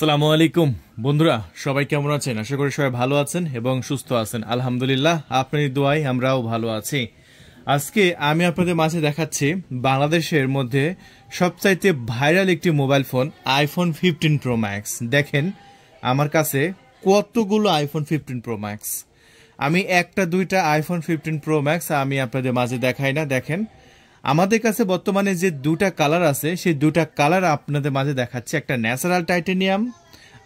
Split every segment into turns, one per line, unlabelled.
সালামু আলাইকুম বন্ধুরা সবাই কেমন আছেন আশা করি সবাই ভালো আছেন এবং সুস্থ আছেন আলহামদুলিল্লাহ আপনার দোয়াই আমরাও ভালো আছি আজকে আমি আপনাদের মাঝে দেখাচ্ছি বাংলাদেশের মধ্যে সবচাইতে ভাইরাল একটি mobile phone iPhone fifteen pro max দেখেন আমার কাছে কতগুলো আইফোন ফিফটিন প্রো ম্যাক্স আমি একটা দুইটা আইফোন ফিফটিন প্রো ম্যাক্স আমি আপনাদের মাঝে দেখাই না দেখেন আমাদের কাছে বর্তমানে যে দুটা কালার আছে সেই দুটা কালার আপনাদের মাঝে দেখাচ্ছে একটা ন্যাচারাল টাইটেনিয়াম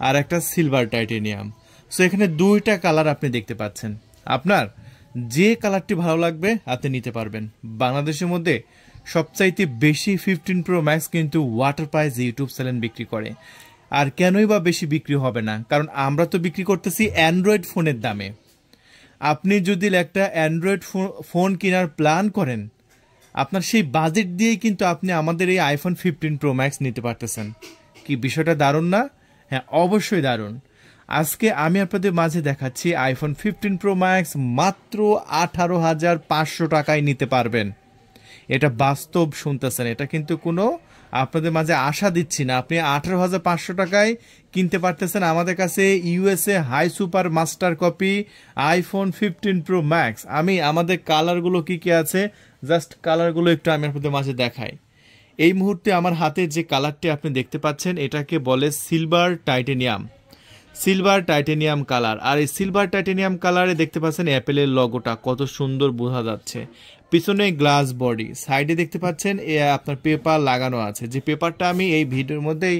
আর একটা সিলভার টাইটেনিয়াম সো এখানে দুইটা কালার আপনি দেখতে পাচ্ছেন আপনার যে কালারটি ভালো লাগবে আপনি নিতে পারবেন বাংলাদেশের মধ্যে সবচাইতে বেশি ফিফটিন প্রো ম্যাক্স কিন্তু ওয়াটার প্রাইস ইউটিউব চ্যানেল বিক্রি করে আর কেনই বা বেশি বিক্রি হবে না কারণ আমরা তো বিক্রি করতেছি অ্যান্ড্রয়েড ফোনের দামে আপনি যদি একটা অ্যান্ড্রয়েড ফোন কেনার প্ল্যান করেন আপনার সেই বাজেট দিয়েই কিন্তু আপনি আমাদের এই আইফোন ফিফটিন প্রো ম্যাক্স নিতে পারতেছেন কি বিষয়টা দারুণ না হ্যাঁ অবশ্যই দারুণ আজকে আমি আপনাদের মাঝে দেখাচ্ছি আইফোন ফিফটিন প্রো ম্যাক্স মাত্র আঠারো হাজার পাঁচশো টাকায় নিতে পারবেন এটা বাস্তব শুনতেছেন এটা কিন্তু কোনো আপনাদের মাঝে আশা দিচ্ছি না আপনি আঠেরো হাজার পাঁচশো টাকায় কিনতে পারতেছেন আমাদের কাছে USA high super master copy iPhone fifteen pro max আমি আমাদের কালারগুলো কি কি আছে জাস্ট কালারগুলো একটু আমি আপনাদের মাঝে দেখাই এই মুহূর্তে আমার হাতে যে কালারটি আপনি দেখতে পাচ্ছেন এটাকে বলে silver titanium silver titanium colour আর এই সিলভার টাইটেনিয়াম কালারে দেখতে পাচ্ছেন অ্যাপেলের লগোটা কত সুন্দর বোঝা যাচ্ছে পিছনে গ্লাস বডি সাইডে দেখতে পাচ্ছেন এ আপনার পেপার লাগানো আছে যে পেপারটা আমি এই ভিডিওর মধ্যেই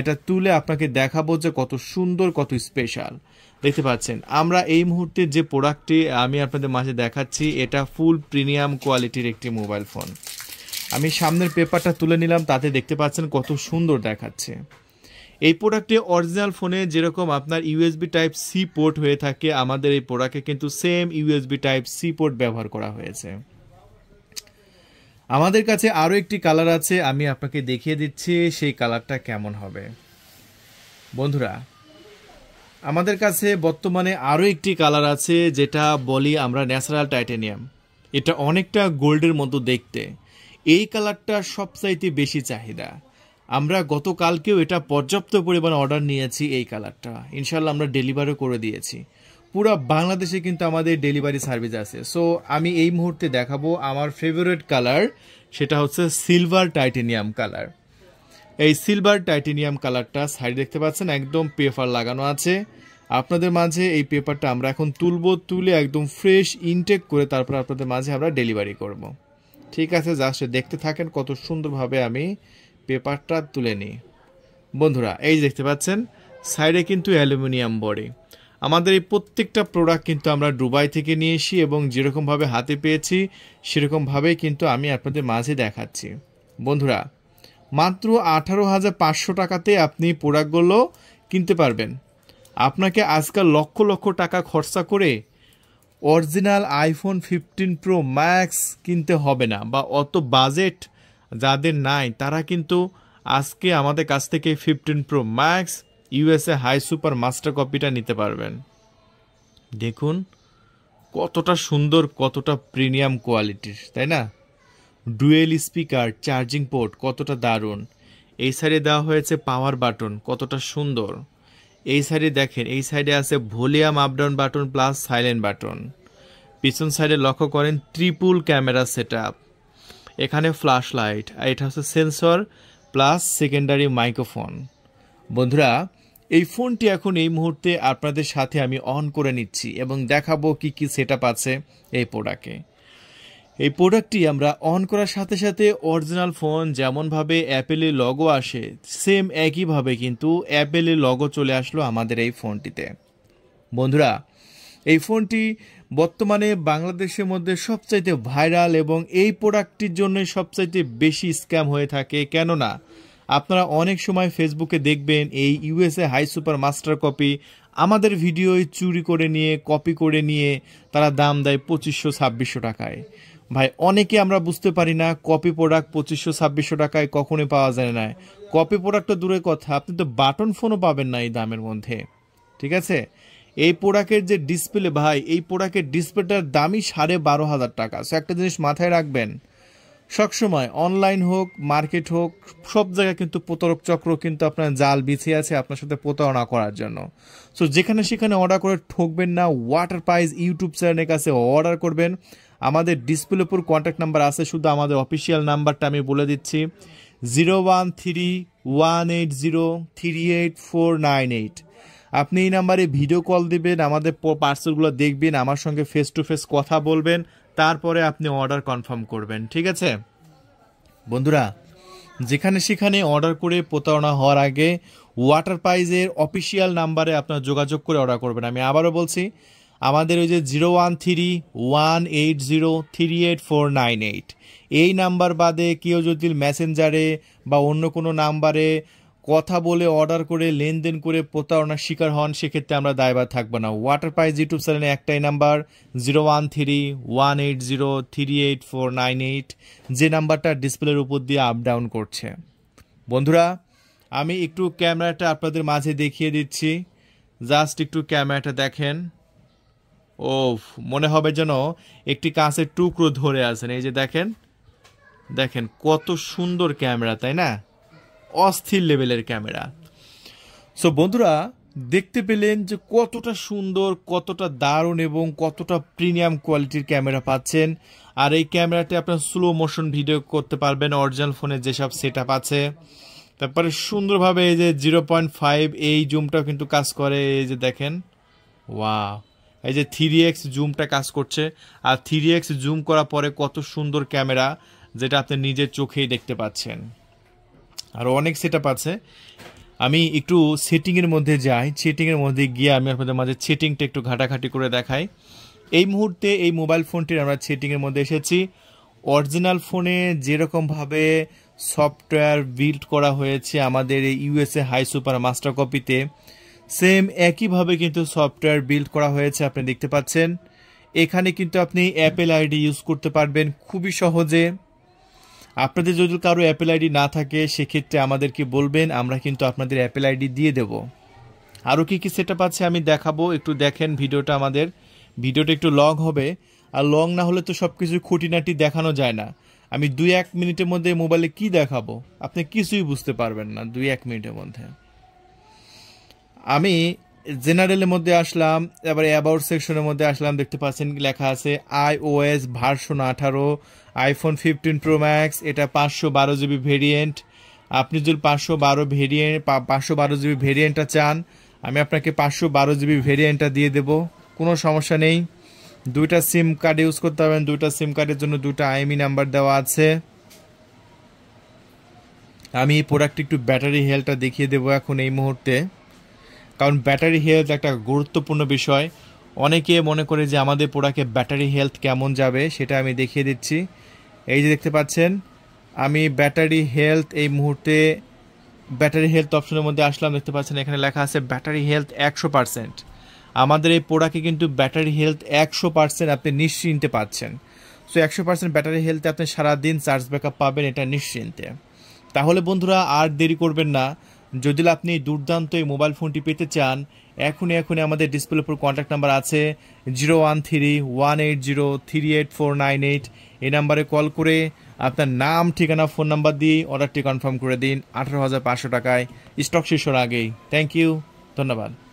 এটা তুলে আপনাকে দেখাবো যে কত সুন্দর কত স্পেশাল দেখতে পাচ্ছেন আমরা এই মুহূর্তে যে প্রোডাক্টটি আমি আপনাদের মাঝে দেখাচ্ছি এটা ফুল প্রিমিয়াম কোয়ালিটির একটি মোবাইল ফোন আমি সামনের পেপারটা তুলে নিলাম তাতে দেখতে পাচ্ছেন কত সুন্দর দেখাচ্ছে এই প্রোডাক্টে অরিজিনাল ফোনে যেরকম আপনার ইউএসবি টাইপ সি পোর্ট হয়ে থাকে আমাদের এই প্রোডাক্টে কিন্তু same USB type C port ব্যবহার করা হয়েছে আমাদের কাছে আরও একটি কালার আছে আমি আপনাকে দেখিয়ে দিচ্ছি সেই কালারটা কেমন হবে বন্ধুরা আমাদের কাছে বর্তমানে আরও একটি কালার আছে যেটা বলি আমরা ন্যাচারাল টাইটেনিয়াম এটা অনেকটা গোল্ডের মতো দেখতে এই কালারটা সবচাইতে বেশি চাহিদা আমরা গতকালকেও এটা পর্যাপ্ত পরিমাণ অর্ডার নিয়েছি এই কালারটা ইনশাল্লাহ আমরা ডেলিভারও করে দিয়েছি পুরো বাংলাদেশে কিন্তু আমাদের ডেলিভারি সার্ভিস আছে সো আমি এই মুহূর্তে দেখাবো আমার ফেভারেট কালার সেটা হচ্ছে সিলভার টাইটেনিয়াম কালার এই সিলভার টাইটেনিয়াম কালারটা সাইডে দেখতে পাচ্ছেন একদম পেপার লাগানো আছে আপনাদের মাঝে এই পেপারটা আমরা এখন তুলব তুলে একদম ফ্রেশ ইনটেক করে তারপর আপনাদের মাঝে আমরা ডেলিভারি করব। ঠিক আছে জাস্ট দেখতে থাকেন কত সুন্দরভাবে আমি পেপারটা তুলে নিই বন্ধুরা এই দেখতে পাচ্ছেন সাইডে কিন্তু অ্যালুমিনিয়াম বডি আমাদের এই প্রত্যেকটা প্রোডাক্ট কিন্তু আমরা দুবাই থেকে নিয়ে এসি এবং যেরকমভাবে হাতে পেয়েছি সেরকমভাবেই কিন্তু আমি আপনাদের মাঝে দেখাচ্ছি বন্ধুরা মাত্র আঠারো হাজার পাঁচশো টাকাতে আপনি প্রোডাক্টগুলো কিনতে পারবেন আপনাকে আজকাল লক্ষ লক্ষ টাকা খরচা করে original iPhone fifteen pro max কিনতে হবে না বা অত বাজেট যাদের নাই তারা কিন্তু আজকে আমাদের কাছ থেকে fifteen pro max USA high super master কপিটা নিতে পারবেন দেখুন কতটা সুন্দর কতটা প্রিমিয়াম কোয়ালিটির তাই না ডুয়েল স্পিকার চার্জিং পোর্ট কতটা দারুণ এই সাইডে দেওয়া হয়েছে পাওয়ার বাটন কতটা সুন্দর এই সাইডে দেখেন এই সাইডে আছে volume up down button plus silent button পিছন সাইডে লক্ষ্য করেন ত্রিপুল ক্যামেরা সেট এখানে ফ্ল্যাশ লাইট আর এটা হচ্ছে সেন্সর প্লাস সেকেন্ডারি মাইক্রোফোন বন্ধুরা এই ফোনটি এখন এই মুহূর্তে আপনাদের সাথে আমি অন করে নিচ্ছি এবং দেখাবো কি কি সেট আছে এই প্রোডাক্টে এই প্রোডাক্টটি আমরা অন করার সাথে সাথে অরিজিনাল ফোন যেমনভাবে অ্যাপেলের লগো আসে সেম একইভাবে কিন্তু অ্যাপেলের লগো চলে আসলো আমাদের এই ফোনটিতে বন্ধুরা এই ফোনটি বর্তমানে বাংলাদেশের মধ্যে সবচাইতে ভাইরাল এবং এই প্রোডাক্টটির জন্য সবচাইতে বেশি স্ক্যাম হয়ে থাকে কেননা আপনারা অনেক সময় ফেসবুকে দেখবেন এই USA high super master copy আমাদের ভিডিও চুরি করে নিয়ে কপি করে নিয়ে তারা দাম দেয় পঁচিশশো ছাব্বিশশো টাকায় ভাই অনেকে আমরা বুঝতে পারি না কপি প্রোডাক্ট পঁচিশশো ছাব্বিশশো টাকায় কখনোই পাওয়া যায় না কপি প্রোডাক্ট তো দূরের কথা আপনি তো বাটন ফোনও পাবেন না এই দামের মধ্যে ঠিক আছে এই প্রোডাক্টের যে ডিসপ্লে ভাই এই প্রোডাক্টের ডিসপ্লেটার দামই সাড়ে বারো হাজার টাকা সো একটা জিনিস মাথায় রাখবেন সবসময় অনলাইন হোক মার্কেট হোক সব জায়গায় কিন্তু প্রতারক চক্র কিন্তু আপনার জাল বিছিয়ে আছে আপনার সাথে প্রতারণা করার জন্য সো যেখানে সেখানে অর্ডার করে ঠকবেন না ওয়াটার প্রাইজ ইউটিউব চ্যানেলের কাছে অর্ডার করবেন আমাদের ডিসপ্লে ওপর কন্ট্যাক্ট নাম্বার আছে শুধু আমাদের অফিসিয়াল নাম্বারটা আমি বলে দিচ্ছি zero one three one eight zero three eight four nine eight আপনি এই নাম্বারে ভিডিও কল দিবেন আমাদের পার্সেলগুলো দেখবেন আমার সঙ্গে ফেস টু ফেস কথা বলবেন তারপরে আপনি অর্ডার কনফার্ম করবেন ঠিক আছে বন্ধুরা যেখানে সেখানে অর্ডার করে প্রতারণা হওয়ার আগে ওয়াটার পাইজের অফিসিয়াল নাম্বারে আপনার যোগাযোগ করে অর্ডার করবেন আমি আবারও বলছি আমাদের ওই যে zero one three one eight zero three eight four nine eight এই নাম্বার বাদে কেউ যদি মেসেঞ্জারে বা অন্য কোনো নাম্বারে কথা বলে অর্ডার করে লেনদেন করে প্রতারণার শিকার হন সেক্ষেত্রে আমরা দায়বার থাকবো না ওয়াটার প্রাইজ ইউটিউব চ্যানেলে একটাই number zero one three one eight zero three eight four nine eight যে নাম্বারটা ডিসপ্লের উপর দিয়ে আপ ডাউন করছে বন্ধুরা আমি একটু ক্যামেরাটা আপনাদের মাঝে দেখিয়ে দিচ্ছি জাস্ট একটু ক্যামেরাটা দেখেন ও মনে হবে যেন একটি কাঁচের টুকরো ধরে আছেন এই যে দেখেন দেখেন কত সুন্দর ক্যামেরা তাই না অস্থির লেভেলের ক্যামেরা সো বন্ধুরা দেখতে পেলেন যে কতটা সুন্দর কতটা দারুণ এবং কতটা প্রিমিয়াম কোয়ালিটির ক্যামেরা পাচ্ছেন আর এই ক্যামেরাটি আপনার স্লো মোশন ভিডিও করতে পারবেন অরিজিনাল ফোনে যেসব সেট আছে তারপরে সুন্দরভাবে এই যে জিরো পয়েন্ট ফাইভ এই জুমটাও কিন্তু কাজ করে এই যে দেখেন ওয়া এই যে থ্রি এক্স জুমটা কাজ করছে আর থ্রি এক্স জুম করার পরে কত সুন্দর ক্যামেরা যেটা আপনি নিজের চোখেই দেখতে পাচ্ছেন আরও অনেক সেট আছে আমি একটু সেটিংয়ের মধ্যে যাই সেটিংয়ের মধ্যে গিয়ে আমি আপনাদের মাঝে সেটিংটা একটু ঘাটাঘাটি করে দেখাই এই মুহূর্তে এই মোবাইল ফোনটির আমরা সেটিংয়ের মধ্যে এসেছি অরিজিনাল ফোনে যেরকমভাবে সফটওয়্যার বিল্ড করা হয়েছে আমাদের এই ইউএসএ হাই সুপার মাস্টার কপিতে সেম একইভাবে কিন্তু সফটওয়্যার বিল্ড করা হয়েছে আপনি দেখতে পাচ্ছেন এখানে কিন্তু আপনি অ্যাপেল আইডি ইউজ করতে পারবেন খুবই সহজে আপনাদের যদি কারো অ্যাপেল আইডি না থাকে সেক্ষেত্রে আমাদেরকে বলবেন আমরা কিন্তু আপনাদের অ্যাপেল আইডি দিয়ে দেব আরও কী কী সেট আছে আমি দেখাবো একটু দেখেন ভিডিওটা আমাদের ভিডিওটা একটু লং হবে আর লং না হলে তো সব কিছু খুঁটিনাটি দেখানো যায় না আমি দুই এক মিনিটের মধ্যে মোবাইলে কি দেখাবো আপনি কিছুই বুঝতে পারবেন না দুই এক মিনিটের মধ্যে আমি জেনারেলের মধ্যে আসলাম এবারে অ্যাবাউট সেকশনের মধ্যে আসলাম দেখতে পাচ্ছেন লেখা আছে আই ও এস ভার্সন আঠারো আইফোন ফিফটিন প্রো ম্যাক্স এটা পাঁচশো বারো জিবি ভেরিয়েন্ট আপনি যদি পাঁচশো বারো ভেরিয়েন্ট পাঁচশো বারো জিবি ভেরিয়েন্টটা চান আমি আপনাকে পাঁচশো বারো জিবি ভেরিয়েন্টটা দিয়ে দেব কোনো সমস্যা নেই দুইটা সিম কার্ড ইউজ করতে পারবেন দুইটা সিম কার্ডের জন্য দুইটা আইএমই নাম্বার e দেওয়া আছে আমি এই প্রোডাক্ট একটু ব্যাটারি হেলটা দেখিয়ে দেবো এখন এই মুহূর্তে কারণ ব্যাটারি হেলথ একটা গুরুত্বপূর্ণ বিষয় অনেকে মনে করে যে আমাদের পোড়াকে ব্যাটারি হেলথ কেমন যাবে সেটা আমি দেখিয়ে দিচ্ছি এই যে দেখতে পাচ্ছেন আমি ব্যাটারি হেলথ এই মুহূর্তে ব্যাটারি হেলথ অপশনের মধ্যে আসলাম দেখতে পাচ্ছেন এখানে লেখা আছে ব্যাটারি হেলথ একশো পারসেন্ট আমাদের এই পোড়াকে কিন্তু ব্যাটারি হেলথ একশো পারসেন্ট আপনি নিশ্চিন্তে পাচ্ছেন সো একশো পার্সেন্ট ব্যাটারি হেলথে আপনি সারাদিন চার্জ ব্যাকআপ পাবেন এটা নিশ্চিন্তে তাহলে বন্ধুরা আর দেরি করবেন না যদি আপনি দুর্দান্ত এই মোবাইল ফোনটি পেতে চান এখনই এখনই আমাদের ডিসপ্লে উপর কন্ট্যাক্ট নাম্বার আছে zero one three one eight zero three eight four nine eight এই নাম্বারে কল করে আপনার নাম ঠিকানা ফোন নাম্বার দিয়ে অর্ডারটি কনফার্ম করে দিন আঠারো হাজার পাঁচশো টাকায় স্টক হওয়ার আগেই থ্যাংক ইউ ধন্যবাদ